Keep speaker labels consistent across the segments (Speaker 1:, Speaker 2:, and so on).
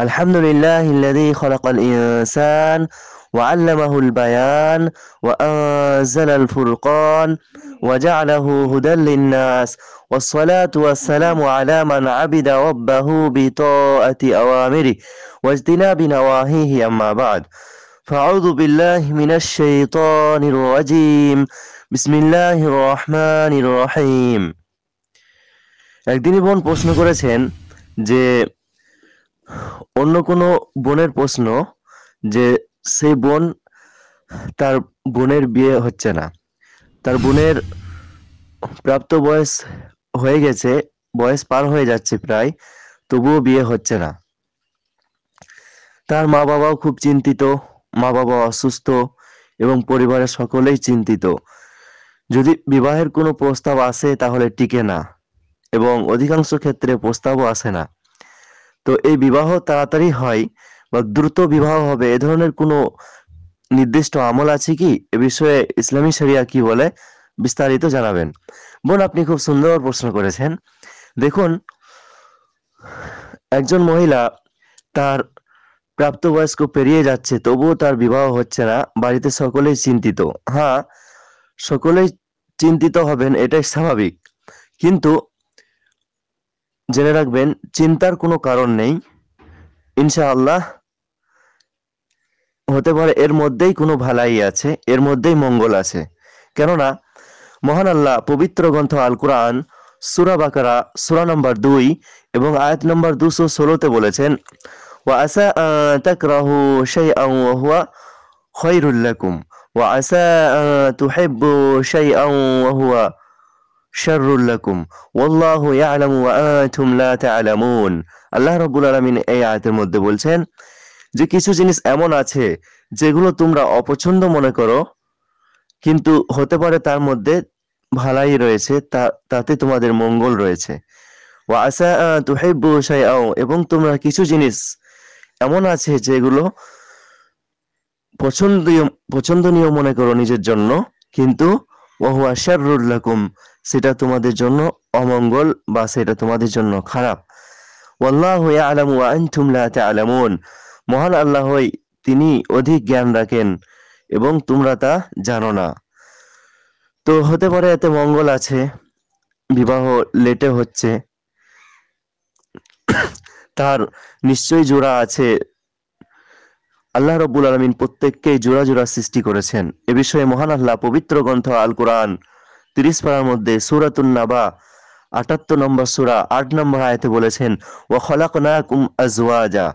Speaker 1: الحمد لله الذي خلق الإنسان وعلمه البيان وأنزل الفرقان وجعله هدى للناس والصلاة والسلام على من عبد ربه بطاعة أوامره واجتناب نواهيه أما بعد فأعوذ بالله من الشيطان الرجيم بسم الله الرحمن الرحيم একদিনই বোন প্রশ্ন করেছেন যে অন্য কোনো বোনের প্রশ্ন যে সেই বোন তার বোনের বিয়ে হচ্ছে না তার বোনের প্রাপ্ত বয়স হয়ে গেছে বয়স পার হয়ে যাচ্ছে প্রায় তবুও বিয়ে হচ্ছে না তার মা বাবাও খুব চিন্তিত মা বাবা অসুস্থ এবং পরিবারের সকলেই চিন্তিত যদি বিবাহের কোনো প্রস্তাব আসে তাহলে টিকে না এবং অধিকাংশ ক্ষেত্রে প্রস্তাবও আসে না তো এই বিবাহ তাড়াতাড়ি হয় বা দ্রুত বিবাহ হবে এ ধরনের কোনো নির্দিষ্ট আমল আছে কি এ বিষয়ে ইসলামী শরিয়া কি বলে বিস্তারিত জানাবেন বোন আপনি খুব সুন্দর প্রশ্ন করেছেন দেখুন একজন মহিলা তার প্রাপ্তবয়স্ক পেরিয়ে যাচ্ছে তবুও তার বিবাহ হচ্ছে না বাড়িতে সকলেই চিন্তিত হ্যাঁ সকলেই চিন্তিত হবেন এটাই স্বাভাবিক কিন্তু জেনে রাখবেন চিন্তার কোনো কারণ নেই ইনশাআল্লাহ হতে পারে এর মধ্যেই কোনো ভালাই আছে এর মধ্যেই মঙ্গল আছে কেননা মহান আল্লাহ পবিত্র গ্রন্থ আল কোরআন সুরা বাকারা সুরা নম্বর দুই এবং আয়াত নম্বর দুশো ষোলোতে বলেছেন ওয়া আসা তাকরাহু সেই আউ আহুয়া খায়রুল লাকুম ওয়া আসা তুহিব্বু শাইআন ওয়া হুয়া শারুল্লাকুম ওয়াল্লাহু ইয়ালামু ওয়া আনতুম লা আল্লাহ রবুল আলামিন এই আয়াতের মধ্যে বলছেন যে কিছু জিনিস এমন আছে যেগুলো তোমরা অপছন্দ মনে করো কিন্তু হতে পারে তার মধ্যে ভালাই রয়েছে তাতে তোমাদের মঙ্গল রয়েছে ওয়া আসা তুহিব্বু শাইআও এবং তোমরা কিছু জিনিস এমন আছে যেগুলো পছন্দীয় পছন্দনীয় মনে করো নিজের জন্য কিন্তু ওহুয়া সেটা তোমাদের জন্য অমঙ্গল বা সেটা তোমাদের জন্য খারাপ ওয়াল্লাহ আলাম ওয়া আনতুম মহান আল্লাহই তিনি অধিক জ্ঞান রাখেন এবং তোমরা তা জানো না তো হতে পারে এতে মঙ্গল আছে বিবাহ লেটে হচ্ছে তার নিশ্চয়ই জোড়া আছে আল্লাহ রব্বুল আলমিন প্রত্যেককে জোড়া জোড়া সৃষ্টি করেছেন এ বিষয়ে মহান আল্লাহ পবিত্র গ্রন্থ আল কোরআন তিরিশ পাড়ার মধ্যে সুরাতুন আটাত্তর নম্বর সুরা আট নম্বর আয়তে বলেছেন ও খলাকুম আজওয়াজা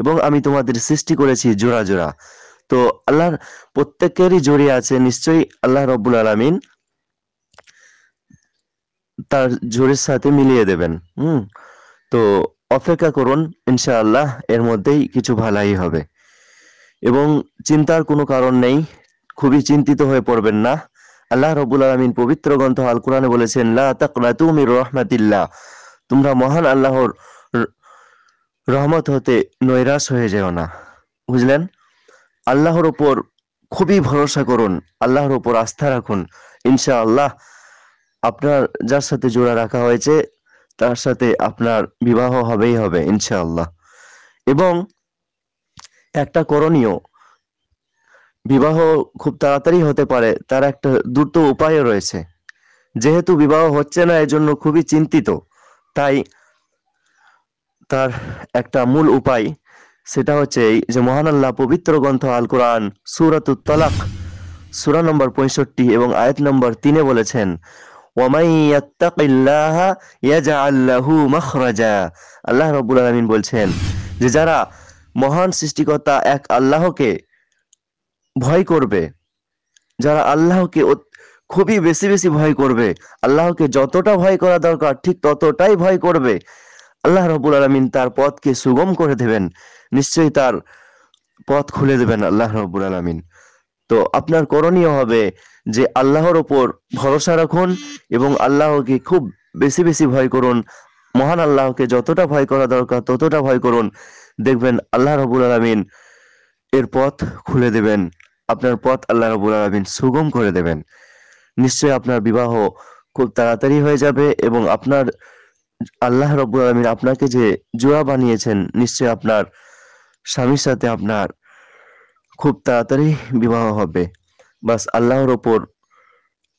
Speaker 1: এবং আমি তোমাদের সৃষ্টি করেছি জোড়া জোড়া তো আল্লাহর প্রত্যেকেরই জোরে আছে নিশ্চয়ই আল্লাহ রব্বুল আলমিন তার জোরের সাথে মিলিয়ে দেবেন হুম তো অপেক্ষা করুন ইনশাআল্লাহ এর মধ্যেই কিছু ভালাই হবে এবং চিন্তার কোনো কারণ নেই খুবই চিন্তিত হয়ে পড়বেন না আল্লাহ রবুল আলমিন পবিত্র গ্রন্থ আল কোরআনে বলেছেন রহমাতিল্লা তোমরা মহান আল্লাহর রহমত হতে নৈরাশ হয়ে যেও না বুঝলেন আল্লাহর ওপর খুবই ভরসা করুন আল্লাহর ওপর আস্থা রাখুন ইনশা আল্লাহ আপনার যার সাথে জোড়া রাখা হয়েছে তার সাথে আপনার বিবাহ হবেই হবে ইনশাআল্লাহ এবং একটা করণীয় বিবাহ খুব তাড়াতাড়ি হতে পারে তার একটা দ্রুত উপায়ও রয়েছে যেহেতু বিবাহ হচ্ছে না এজন্য খুবই চিন্তিত তাই তার একটা মূল উপায় সেটা হচ্ছে এই যে মহান আল্লাহ পবিত্র গ্রন্থ আল কোরআন সুরাত তলাক সুরা নম্বর পঁয়ষট্টি এবং আয়াত নম্বর তিনে বলেছেন আল্লাহ রবুল আলমিন বলছেন যে যারা মহান সৃষ্টিকর্তা এক আল্লাহকে ভয় করবে যারা আল্লাহকে খুবই বেশি বেশি ভয় করবে আল্লাহকে যতটা ভয় করা দরকার ঠিক ততটাই ভয় করবে আল্লাহ রবুল আলমিন তার পথকে সুগম করে দেবেন নিশ্চয়ই তার পথ খুলে দেবেন আল্লাহ রবুল আলমিন তো আপনার করণীয় হবে যে আল্লাহর ওপর ভরসা রাখুন এবং আল্লাহকে খুব বেশি বেশি ভয় করুন মহান আল্লাহকে যতটা ভয় করা দরকার ততটা ভয় করুন দেখবেন আল্লাহ রবুল আলমিন এর পথ খুলে দেবেন আপনার পথ আল্লাহ রবুল আলমিন সুগম করে দেবেন নিশ্চয়ই আপনার বিবাহ খুব তাড়াতাড়ি হয়ে যাবে এবং আপনার আল্লাহ রবুল আলমিন আপনাকে যে জোড়া বানিয়েছেন নিশ্চয়ই আপনার স্বামীর সাথে আপনার খুব তাড়াতাড়ি বিবাহ হবে বাস আল্লাহর ওপর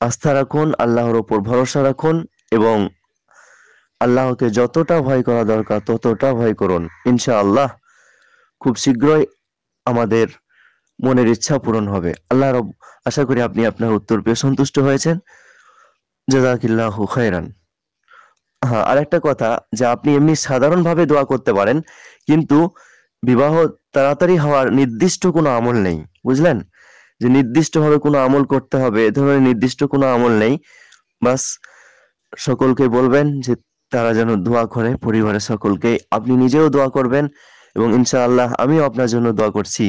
Speaker 1: আস্থা রাখুন আল্লাহর ওপর ভরসা রাখুন এবং আল্লাহকে যতটা ভয় করা দরকার ততটা ভয় করুন ইনশা আল্লাহ খুব শীঘ্রই আমাদের মনের ইচ্ছা পূরণ হবে আল্লাহ রব আশা করি আপনি আপনার উত্তর পেয়ে সন্তুষ্ট হয়েছেন জাজাকিল্লাহ খায়রান হ্যাঁ একটা কথা যে আপনি এমনি সাধারণভাবে দোয়া করতে পারেন কিন্তু বিবাহ তাড়াতাড়ি হওয়ার নির্দিষ্ট কোনো আমল নেই বুঝলেন যে নির্দিষ্টভাবে কোনো আমল করতে হবে এ ধরনের নির্দিষ্ট কোনো আমল নেই বাস সকলকে বলবেন যে তারা যেন দোয়া করে পরিবারের সকলকে আপনি নিজেও দোয়া করবেন এবং ইনশাআল্লাহ আমিও আপনার জন্য দোয়া করছি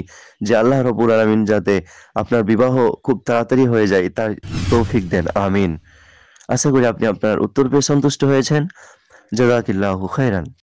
Speaker 1: যে আল্লাহ রবুল আলমিন যাতে আপনার বিবাহ খুব তাড়াতাড়ি হয়ে যায় তার তৌফিক দেন আমিন আশা করি আপনি আপনার উত্তর পেয়ে সন্তুষ্ট হয়েছেন জজাকিল্লাহ খাইরান